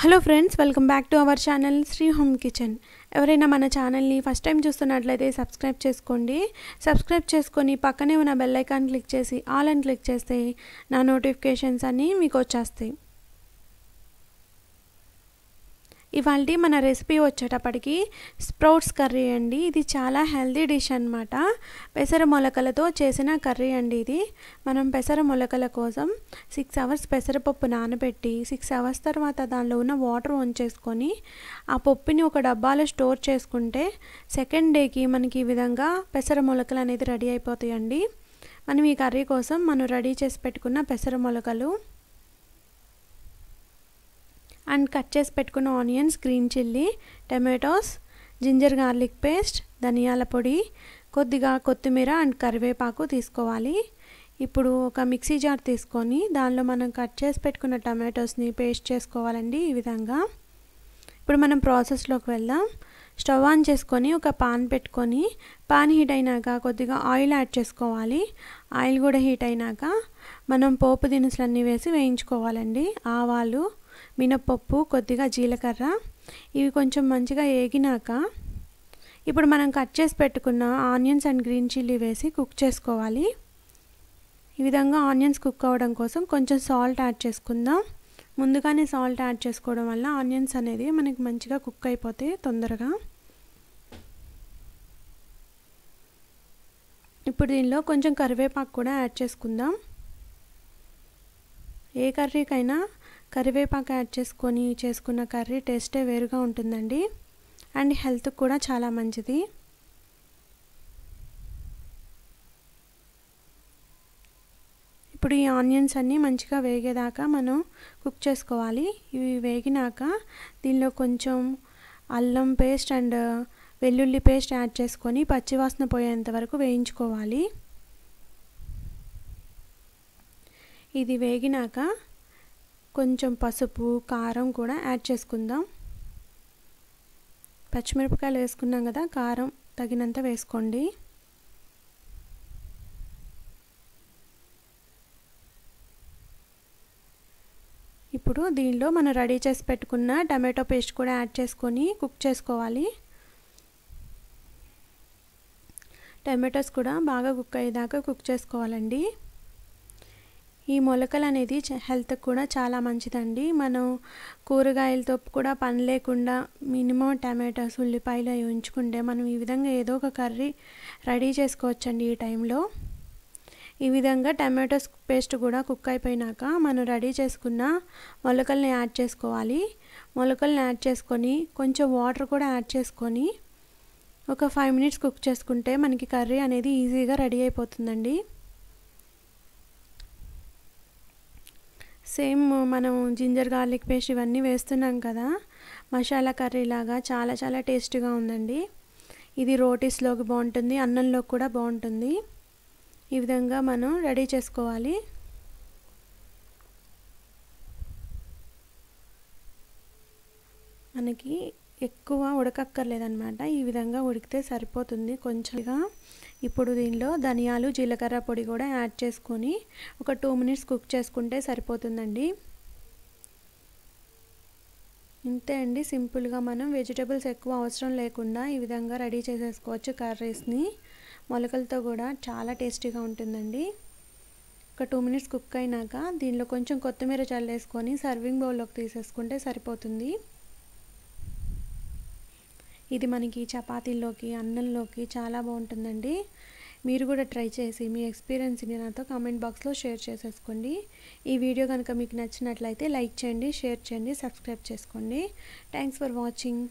hello friends welcome back to our channel Sri home kitchen ఎవరైనా మన ఛానల్ని ఫస్ట్ టైం చూస్తున్నట్లయితే సబ్స్క్రైబ్ చేసుకోండి సబ్స్క్రైబ్ చేసుకొని పక్కనే ఉన్న బెల్ ఐకాన్ క్లిక్ చేసి ఆల్ అని క్లిక్ చేస్తే నా నోటిఫికేషన్స్ అన్నీ మీకు వచ్చేస్తాయి ఇవాళ మన రెసిపీ వచ్చేటప్పటికి స్ప్రౌట్స్ కర్రీ అండి ఇది చాలా హెల్దీ డిష్ అనమాట పెసర మొలకలతో చేసిన కర్రీ అండి ఇది మనం పెసర మొలకల కోసం సిక్స్ అవర్స్ పెసరపప్పు నానబెట్టి సిక్స్ అవర్స్ తర్వాత దానిలో ఉన్న వాటర్ ఆన్ చేసుకొని ఆ పప్పుని ఒక డబ్బాలో స్టోర్ చేసుకుంటే సెకండ్ డేకి మనకి ఈ విధంగా పెసర మొలకలు అనేది రెడీ అయిపోతాయండి మనం ఈ కర్రీ కోసం మనం రెడీ చేసి పెట్టుకున్న పెసర మొలకలు అండ్ కట్ చేసి పెట్టుకున్న onions green chilli tomatoes ginger garlic paste ధనియాల పొడి కొద్దిగా కొత్తిమీర అండ్ కరివేపాకు తీసుకోవాలి ఇప్పుడు ఒక మిక్సీ జార్ తీసుకొని దానిలో మనం కట్ చేసి పెట్టుకున్న టమాటోస్ని పేస్ట్ చేసుకోవాలండి ఈ విధంగా ఇప్పుడు మనం ప్రాసెస్లోకి వెళ్దాం స్టవ్ ఆన్ చేసుకొని ఒక పాన్ పెట్టుకొని పాన్ హీట్ అయినాక కొద్దిగా ఆయిల్ యాడ్ చేసుకోవాలి ఆయిల్ కూడా హీట్ అయినాక మనం పోపు దినుసులన్నీ వేసి వేయించుకోవాలండి ఆవాలు మినపప్పు కొద్దిగా జీలకర్ర ఇవి కొంచెం మంచిగా ఏగినాక ఇప్పుడు మనం కట్ చేసి పెట్టుకున్న ఆనియన్స్ అండ్ గ్రీన్ చిల్లీ వేసి కుక్ చేసుకోవాలి ఈ విధంగా ఆనియన్స్ కుక్ అవ్వడం కోసం కొంచెం సాల్ట్ యాడ్ చేసుకుందాం ముందుగానే సాల్ట్ యాడ్ చేసుకోవడం వల్ల ఆనియన్స్ అనేది మనకి మంచిగా కుక్ అయిపోతే తొందరగా ఇప్పుడు దీనిలో కొంచెం కరివేపాకు కూడా యాడ్ చేసుకుందాం ఏ కర్రీకైనా కరివేపాకు యాడ్ చేసుకొని చేసుకున్న కర్రీ టేస్టే వేరుగా ఉంటుందండి అండ్ హెల్త్కి కూడా చాలా మంచిది ఇప్పుడు ఈ ఆనియన్స్ అన్నీ మంచిగా వేగేదాకా మనం కుక్ చేసుకోవాలి ఇవి వేగినాక దీనిలో కొంచెం అల్లం పేస్ట్ అండ్ వెల్లుల్లి పేస్ట్ యాడ్ చేసుకొని పచ్చివాసన పోయేంత వరకు వేయించుకోవాలి ఇది వేగినాక కొంచెం పసుపు కారం కూడా యాడ్ చేసుకుందాం పచ్చిమిరపకాయలు వేసుకున్నాం కదా కారం తగినంత వేసుకోండి ఇప్పుడు దీనిలో మనం రెడీ చేసి పెట్టుకున్న టమాటో పేస్ట్ కూడా యాడ్ చేసుకొని కుక్ చేసుకోవాలి టమాటోస్ కూడా బాగా కుక్ అయ్యేదాకా కుక్ చేసుకోవాలండి ఈ మొలకలు అనేది హెల్త్కి కూడా చాలా మంచిదండి మనం కూరగాయలతో కూడా పని లేకుండా మినిమం టమాటాస్ ఉల్లిపాయలు అవి ఉంచుకుంటే మనం ఈ విధంగా ఏదో ఒక కర్రీ రెడీ చేసుకోవచ్చండి ఈ టైంలో ఈ విధంగా టమాటోస్ పేస్ట్ కూడా కుక్ అయిపోయినాక మనం రెడీ చేసుకున్న మొలకల్ని యాడ్ చేసుకోవాలి మొలకల్ని యాడ్ చేసుకొని కొంచెం వాటర్ కూడా యాడ్ చేసుకొని ఒక ఫైవ్ మినిట్స్ కుక్ చేసుకుంటే మనకి కర్రీ అనేది ఈజీగా రెడీ అయిపోతుందండి సేమ్ మనం జింజర్ గార్లిక్ పేస్ట్ ఇవన్నీ వేస్తున్నాం కదా మసాలా కర్రీ లాగా చాలా చాలా టేస్టీగా ఉందండి ఇది రోటీస్లోకి బాగుంటుంది అన్నంలో కూడా బాగుంటుంది ఈ విధంగా మనం రెడీ చేసుకోవాలి మనకి ఎక్కువ ఉడకక్కర్లేదనమాట ఈ విధంగా ఉడికితే సరిపోతుంది కొంచెంగా ఇప్పుడు దీనిలో ధనియాలు జీలకర్ర పొడి కూడా యాడ్ చేసుకొని ఒక టూ మినిట్స్ కుక్ చేసుకుంటే సరిపోతుందండి ఇంతే అండి సింపుల్గా మనం వెజిటేబుల్స్ ఎక్కువ అవసరం లేకుండా ఈ విధంగా రెడీ చేసేసుకోవచ్చు కర్రీస్ని మొలకలతో కూడా చాలా టేస్టీగా ఉంటుందండి ఒక టూ మినిట్స్ కుక్ అయినాక దీనిలో కొంచెం కొత్తిమీర చల్లేసుకొని సర్వింగ్ బౌల్లోకి తీసేసుకుంటే సరిపోతుంది ఇది మనకి చపాతీల్లోకి అన్నంలోకి చాలా బాగుంటుందండి మీరు కూడా ట్రై చేసి మీ ఎక్స్పీరియన్స్ని నాతో కామెంట్ బాక్స్లో షేర్ చేసేసుకోండి ఈ వీడియో కనుక మీకు నచ్చినట్లయితే లైక్ చేయండి షేర్ చేయండి సబ్స్క్రైబ్ చేసుకోండి థ్యాంక్స్ ఫర్ వాచింగ్